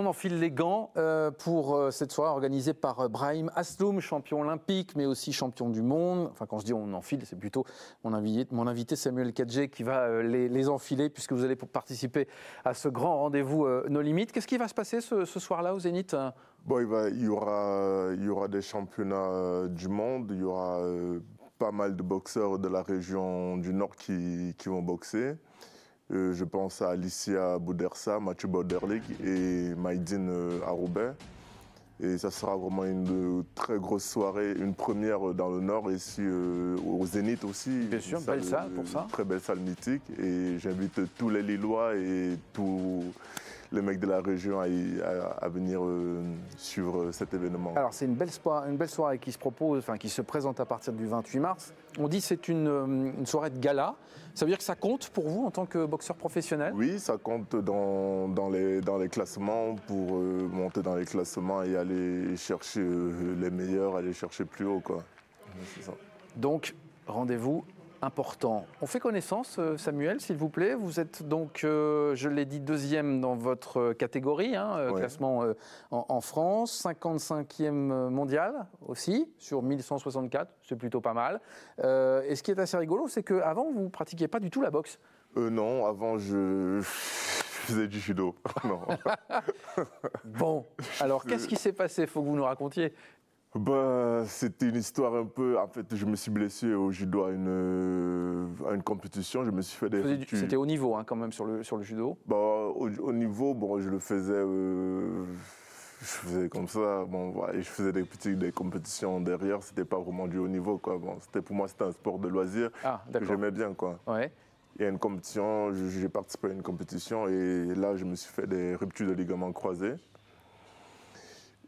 On enfile les gants euh, pour euh, cette soirée organisée par euh, Brahim Asloum, champion olympique, mais aussi champion du monde. Enfin, quand je dis on enfile, c'est plutôt mon invité, Samuel Kadjé qui va les, enfiler, puisque vous allez participer à ce grand rendez-vous nos Limites. Qu'est-ce qui va se passer ce, soir-là au Zénith hein il, y aura, des championnats du monde, il y aura pas mal de boxeurs de la région du Nord qui vont boxer. Euh, je pense à Alicia Boudersa, Mathieu league et Maïdine euh, Aroubin. Et ça sera vraiment une euh, très grosse soirée, une première dans le Nord, ici au Zénith aussi. Bien sûr, belle salle pour ça. Très belle salle mythique. Et j'invite tous les Lillois et tous les mecs de la région à, venir euh, suivre cet événement Alors c'est une belle, soirée, une belle soirée qui se propose, enfin qui se présente à partir du 28 mars. On dit c'est euh, une, soirée de gala. Ça veut dire que ça compte pour vous en tant que boxeur professionnel Oui, ça compte dans, les, classements pour euh, monter dans les classements et aller chercher les meilleurs, aller chercher plus haut quoi. Donc rendez-vous important. On fait connaissance, euh, Samuel, s'il vous plaît. Vous êtes donc, euh, je l'ai dit, deuxième dans votre catégorie, hein, euh, classement en, France, 55e mondial aussi, sur 1164, c'est plutôt pas mal. et ce qui est assez rigolo, c'est qu'avant, vous ne pratiquiez pas du tout la boxe. non, avant, je... faisais du judo. bon, alors qu'est-ce qui s'est passé Faut que vous nous racontiez. Bah, c'était une histoire un peu. En fait, je me suis blessé au judo à une, euh, une compétition. Je me suis fait des. C'était au niveau hein, quand même sur le, sur le judo bah, au, niveau, bon, je le faisais. Euh, je faisais comme ça, bon, je faisais des petites des compétitions derrière, c'était pas vraiment du haut niveau, quoi. Bon, pour moi, c'était un sport de loisir ah, que j'aimais bien, quoi. Ouais. Il y a une compétition, j'ai participé à une compétition et là, je me suis fait des ruptures de ligaments croisés.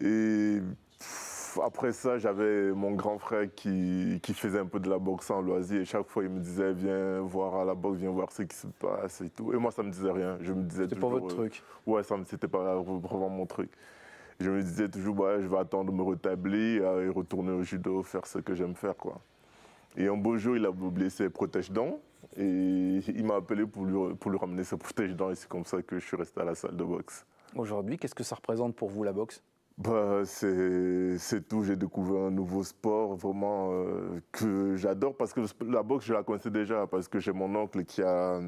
Et après ça, j'avais mon grand frère qui, qui, faisait un peu de la boxe en loisir. Et chaque fois, il me disait, viens voir à la boxe, viens voir ce qui se passe et tout. Et moi, ça me disait rien. Je me disais C'était pas votre truc euh, Ouais, ça c'était pas vraiment mon truc. Je me disais toujours, bah, je vais attendre de me rétablir et retourner au judo, faire ce que j'aime faire, quoi. Et un beau jour, il a blessé protège-dents. Et il m'a appelé pour lui, pour lui ramener ses protège-dents. Et c'est comme ça que je suis resté à la salle de boxe. Aujourd'hui, qu'est-ce que ça représente pour vous, la boxe bah, C'est tout, j'ai découvert un nouveau sport vraiment euh, que j'adore parce que la boxe, je la connaissais déjà parce que j'ai mon oncle qui a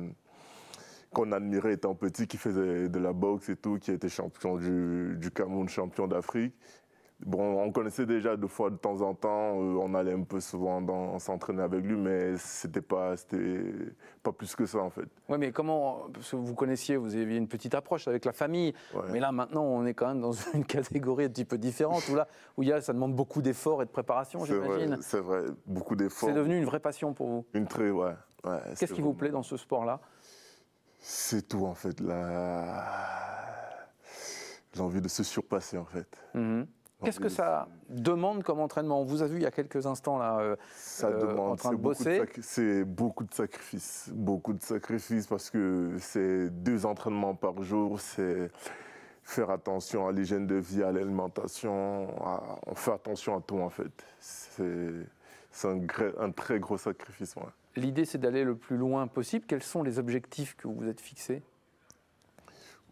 qu'on admirait étant petit, qui faisait de la boxe et tout, qui a été champion du, du Cameroun, champion d'Afrique. Bon, on connaissait déjà deux fois de temps en temps, euh, on allait un peu souvent s'entraîner avec lui, mais c'était pas, pas plus que ça en fait. Oui, mais comment, vous connaissiez, vous aviez une petite approche avec la famille, mais là maintenant on est quand même dans une catégorie un petit peu différente, où là, où il y a, ça demande beaucoup d'efforts et de préparation, j'imagine. C'est vrai, beaucoup d'efforts. C'est devenu une vraie passion pour vous Une très, ouais. Qu'est-ce qui vous plaît dans ce sport-là C'est tout en fait, J'ai envie de se surpasser en fait. Mmh. Qu'est-ce que euh, ça demande comme entraînement On vous a vu il y a quelques instants là, euh, ça euh, en train de bosser. C'est beaucoup de sacrifices, beaucoup de sacrifices parce que c'est deux entraînements par jour, c'est faire attention à l'hygiène de vie, à l'alimentation, on fait attention à tout en fait. C'est un, très gros sacrifice. L'idée c'est d'aller le plus loin possible. Quels sont les objectifs que vous vous êtes fixés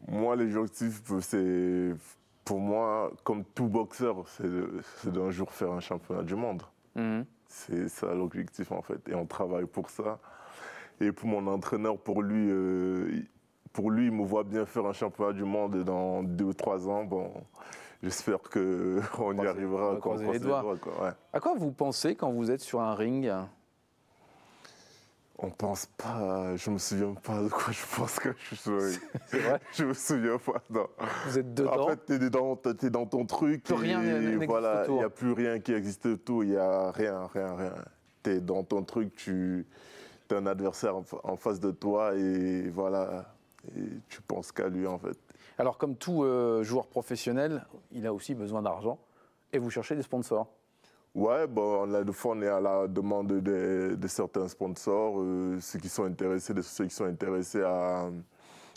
Moi, les objectifs, c'est pour moi, comme tout boxeur, c'est d'un jour faire un championnat du monde. Mhm. C'est ça l'objectif en fait. Et on travaille pour ça. Et pour mon entraîneur, pour lui, euh, pour lui, il me voit bien faire un championnat du monde dans deux ou trois ans. Bon, j'espère qu'on y arrivera. quand À quoi vous pensez quand vous êtes sur un ring on pense pas. Je me souviens pas de quoi je pense que je suis. je me souviens pas. Non. Vous êtes dedans. En fait, t'es es dans ton truc. voilà, il n'y a plus rien qui existe tout. Il n'y a rien, rien, rien. es dans ton truc. Tu as un adversaire en, face de toi et voilà. Et tu penses qu'à lui en fait. Alors comme tout euh, joueur professionnel, il a aussi besoin d'argent et vous cherchez des sponsors. Ouais, bon, des fois on est à la demande de, certains sponsors, euh, ceux qui sont intéressés, de ceux qui sont intéressés à,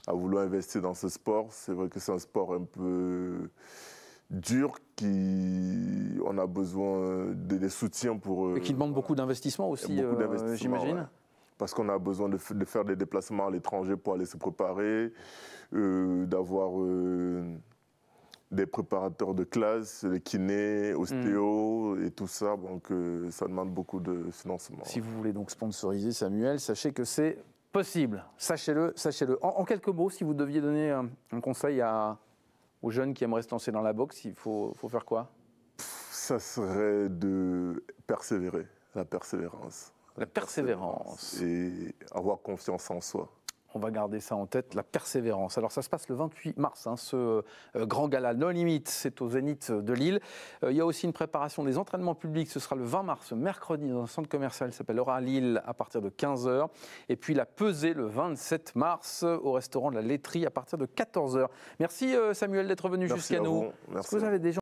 vouloir investir dans ce sport. C'est vrai que c'est un sport un peu dur qui on a besoin des soutiens pour euh, et qui demande beaucoup d'investissement aussi euh, j'imagine parce qu'on a besoin de, faire des déplacements à l'étranger pour aller se préparer d'avoir des préparateurs de classe les kinés ostéo hmm et tout ça. Donc, euh, ça demande beaucoup de financement. Si vous voulez donc sponsoriser Samuel, sachez que c'est possible. Sachez-le, sachez-le. En, quelques mots, si vous deviez donner un, conseil aux jeunes qui aimeraient se lancer dans la boxe, il faut, faut faire quoi Ça serait de persévérer, la persévérance. La persévérance. Et avoir confiance en soi on va garder ça en tête, la persévérance. Alors ça se passe le 28 mars, hein, ce euh, grand gala No Limit, c'est au Zénith de Lille. Euh, il y a aussi une préparation des entraînements publics, ce sera le 20 mars, mercredi, dans un centre commercial qui s'appelle Aura Lille à partir de 15h. Et puis la pesée le 27 mars euh, au restaurant de la laiterie à partir de 14h. Merci Samuel d'être venu jusqu'à nous. Merci. Vous